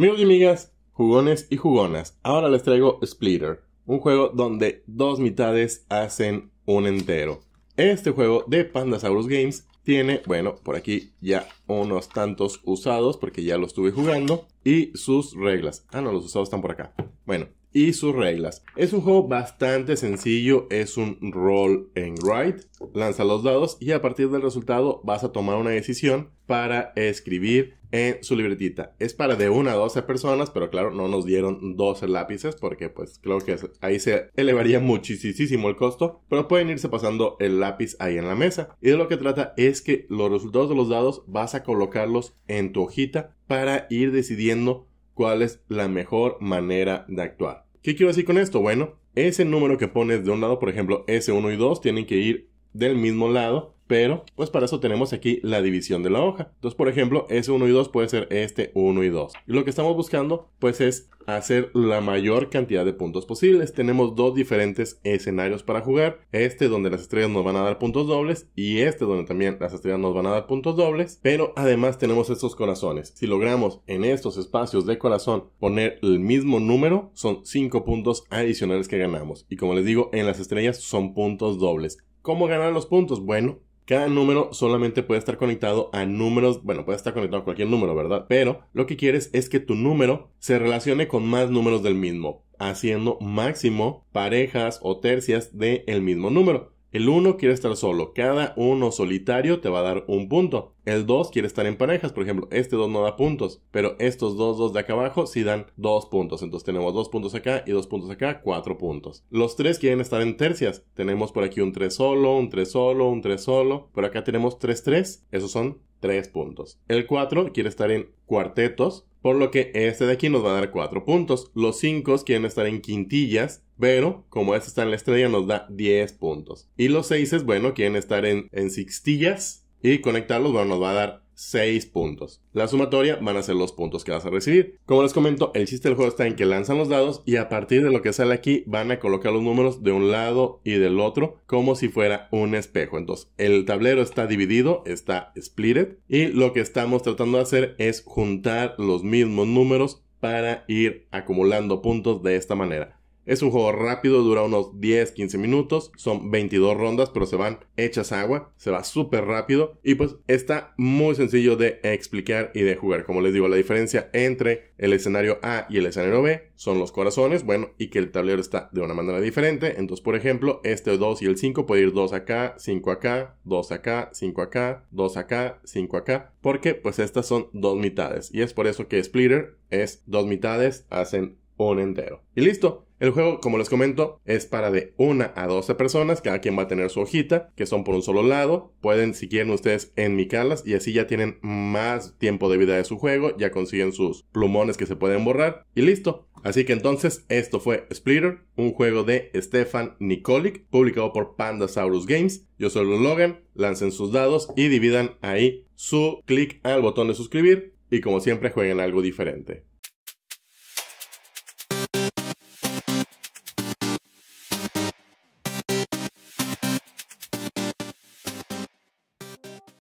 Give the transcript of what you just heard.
Amigos y amigas, jugones y jugonas, ahora les traigo Splitter, un juego donde dos mitades hacen un entero. Este juego de Pandasaurus Games tiene, bueno, por aquí ya unos tantos usados porque ya lo estuve jugando y sus reglas. Ah, no, los usados están por acá. Bueno, y sus reglas. Es un juego bastante sencillo, es un roll and write. Lanza los dados y a partir del resultado vas a tomar una decisión para escribir en su libretita. Es para de 1 a 12 personas, pero claro, no nos dieron 12 lápices porque pues creo que ahí se elevaría muchísimo el costo, pero pueden irse pasando el lápiz ahí en la mesa. Y de lo que trata es que los resultados de los dados vas a colocarlos en tu hojita para ir decidiendo cuál es la mejor manera de actuar. ¿Qué quiero decir con esto? Bueno, ese número que pones de un lado, por ejemplo, S1 y 2, tienen que ir del mismo lado pero pues para eso tenemos aquí la división de la hoja. Entonces, por ejemplo, ese 1 y 2 puede ser este 1 y 2. Y lo que estamos buscando pues es hacer la mayor cantidad de puntos posibles. Tenemos dos diferentes escenarios para jugar. Este donde las estrellas nos van a dar puntos dobles y este donde también las estrellas nos van a dar puntos dobles. Pero además tenemos estos corazones. Si logramos en estos espacios de corazón poner el mismo número, son 5 puntos adicionales que ganamos. Y como les digo, en las estrellas son puntos dobles. ¿Cómo ganar los puntos? Bueno, cada número solamente puede estar conectado a números, bueno, puede estar conectado a cualquier número, ¿verdad? Pero lo que quieres es que tu número se relacione con más números del mismo, haciendo máximo parejas o tercias del mismo número. El 1 quiere estar solo, cada uno solitario te va a dar un punto. El 2 quiere estar en parejas, por ejemplo, este 2 no da puntos, pero estos dos 2 de acá abajo sí dan 2 puntos. Entonces tenemos 2 puntos acá y 2 puntos acá, 4 puntos. Los 3 quieren estar en tercias. Tenemos por aquí un 3 solo, un 3 solo, un 3 solo, pero acá tenemos 3 3, esos son 3 puntos. El 4 quiere estar en cuartetos, por lo que este de aquí nos va a dar 4 puntos. Los 5 quieren estar en quintillas, pero como este está en la estrella nos da 10 puntos. Y los 6, bueno, quieren estar en, en sextillas y conectarlos, bueno, nos va a dar 6 puntos. La sumatoria van a ser los puntos que vas a recibir. Como les comento, el sistema del juego está en que lanzan los dados y a partir de lo que sale aquí van a colocar los números de un lado y del otro como si fuera un espejo. Entonces, el tablero está dividido, está splitted y lo que estamos tratando de hacer es juntar los mismos números para ir acumulando puntos de esta manera. Es un juego rápido, dura unos 10-15 minutos, son 22 rondas, pero se van hechas agua, se va súper rápido y pues está muy sencillo de explicar y de jugar. Como les digo, la diferencia entre el escenario A y el escenario B son los corazones, bueno, y que el tablero está de una manera diferente. Entonces, por ejemplo, este 2 y el 5 puede ir 2 acá, 5 acá, 2 acá, 5 acá, 2 acá, 5 acá, porque pues estas son dos mitades y es por eso que Splitter es dos mitades, hacen un entero. Y listo. El juego, como les comento, es para de 1 a 12 personas, cada quien va a tener su hojita, que son por un solo lado, pueden si quieren ustedes enmicarlas y así ya tienen más tiempo de vida de su juego, ya consiguen sus plumones que se pueden borrar y listo. Así que entonces esto fue Splitter, un juego de Stefan Nikolic, publicado por Pandasaurus Games. Yo soy Logan, lancen sus dados y dividan ahí su clic al botón de suscribir y como siempre jueguen algo diferente.